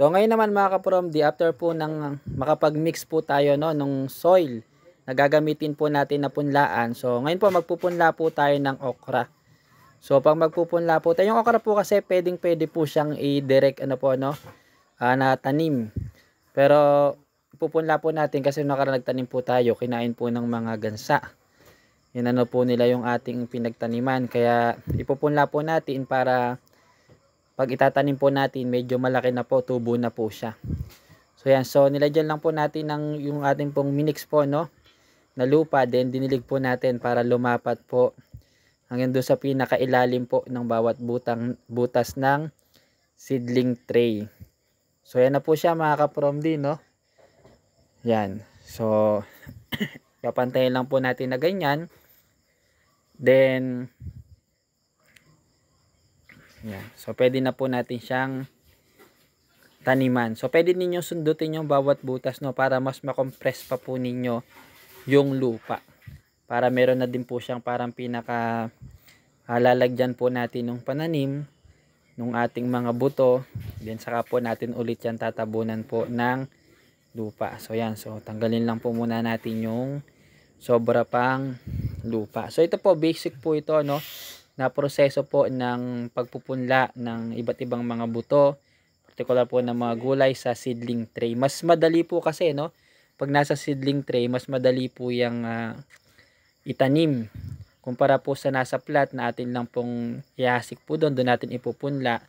So ngayon naman mga kaprom, di after po ng makapag-mix po tayo no, nung soil na gagamitin po natin na punlaan. So ngayon po magpupunla po tayo ng okra. So pag magpupunla po tayo, yung okra po kasi pwedeng pwede po siyang i-direct ano po no, uh, na tanim. Pero pupunla po natin kasi nakaraan nagtanim po tayo, kinain po ng mga gansa. Yan ano po nila yung ating pinagtaniman. Kaya ipupunla po natin para pag itatanim po natin, medyo malaki na po, tubo na po siya. So yan, so nilagyan lang po natin ng, yung ating pong minix po, no? Na lupa, then dinilig po natin para lumapat po hanggang doon sa pinakailalim po ng bawat butang, butas ng seedling tray. So yan na po siya mga kaprom din, no? Yan. So, papantayin lang po natin na ganyan. Then, yan. So, pwede na po natin siyang taniman. So, pwede ninyo sundutin yung bawat butas no, para mas makompress pa po ninyo yung lupa. Para meron na din po siyang parang pinaka halalagyan ah, po natin ng pananim ng ating mga buto. Then, saka po natin ulit yan tatabunan po ng lupa. So, yan. So, tanggalin lang po muna natin yung sobra pang lupa. So, ito po, basic po ito, no? na proseso po ng pagpupunla ng iba't ibang mga buto, particular po ng mga gulay sa seedling tray. Mas madali po kasi, no? Pag nasa seedling tray, mas madali po yung uh, ah, itanim. Kumpara po sa nasa plat na atin lang pong yasik po doon, doon natin ipupunla.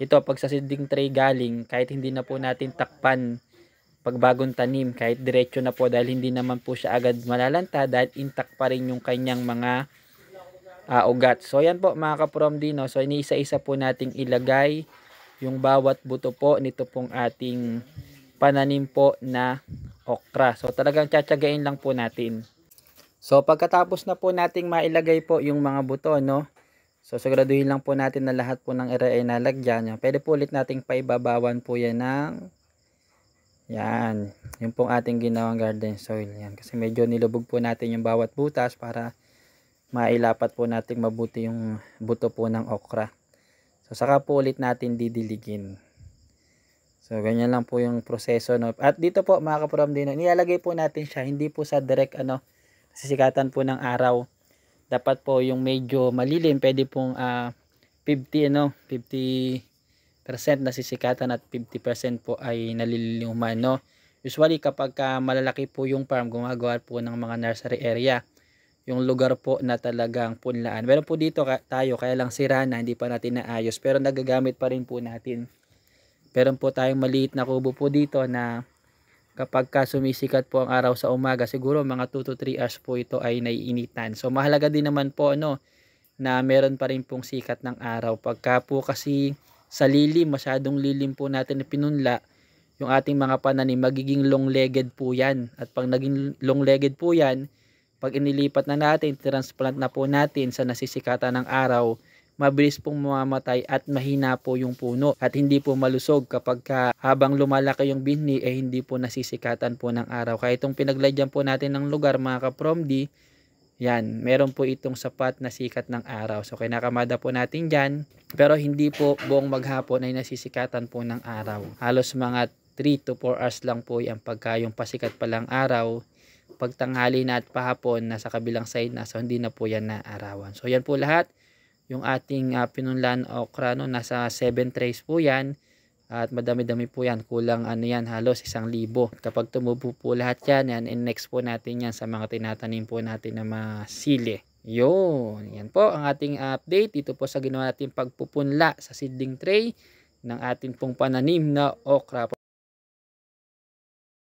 Ito, pag sa seedling tray galing, kahit hindi na po natin takpan pagbagong tanim, kahit diretso na po dahil hindi naman po siya agad malalanta dahil intact pa rin yung kanyang mga uh, ugat. So ayan po mga kaprom dino. So iniisa-isa po nating ilagay yung bawat buto po nito pong ating pananim po na okra. So talagang tsatsagain lang po natin. So pagkatapos na po nating mailagay po yung mga buto no. So siguraduhin lang po natin na lahat po ng ere ay nalagyan. Pwede po ulit nating paibabawan po yan ng yan. Yung pong ating ginawang garden soil. Yan. Kasi medyo nilubog po natin yung bawat butas para mailapat po natin mabuti yung buto po ng okra. So saka po ulit natin didiligin. So ganyan lang po yung proseso no. At dito po mga kaprom din, nilalagay po natin siya hindi po sa direct ano sisikatan po ng araw. Dapat po yung medyo malilim, pwede pong uh, ah, 50 ano, 50% na sisikatan at 50% po ay nalililuman no. Usually kapag uh, malalaki po yung farm, gumagawa po ng mga nursery area yung lugar po na talagang punlaan. Meron po dito tayo, kaya lang sira na, hindi pa natin naayos. Pero nagagamit pa rin po natin. Meron po tayong maliit na kubo po dito na kapag ka sumisikat po ang araw sa umaga, siguro mga 2 to 3 hours po ito ay naiinitan. So mahalaga din naman po ano, na meron pa rin pong sikat ng araw. Pagka po kasi sa lilim, masyadong lilim po natin na pinunla, yung ating mga pananim, magiging long-legged po yan. At pag naging long-legged po yan, pag inilipat na natin, transplant na po natin sa nasisikatan ng araw, mabilis pong mamatay at mahina po yung puno at hindi po malusog kapag ka, habang lumalaki yung binhi eh hindi po nasisikatan po ng araw. Kaya itong pinagladyan po natin ng lugar mga ka-promdi, yan, meron po itong sapat na sikat ng araw. So, kinakamada po natin dyan. Pero hindi po buong maghapon ay nasisikatan po ng araw. Halos mga 3 to 4 hours lang po yung pagka yung pasikat pa lang araw pagtanghali na at pahapon nasa kabilang side na so hindi na po yan naarawan. So yan po lahat yung ating uh, pinunlan okra no nasa 7 trays po yan at madami-dami po yan kulang ano yan halos isang libo kapag tumubo po lahat yan yan in next po natin yan sa mga tinatanim po natin na mga sili yun yan po ang ating update dito po sa ginawa natin pagpupunla sa seedling tray ng ating pong pananim na okra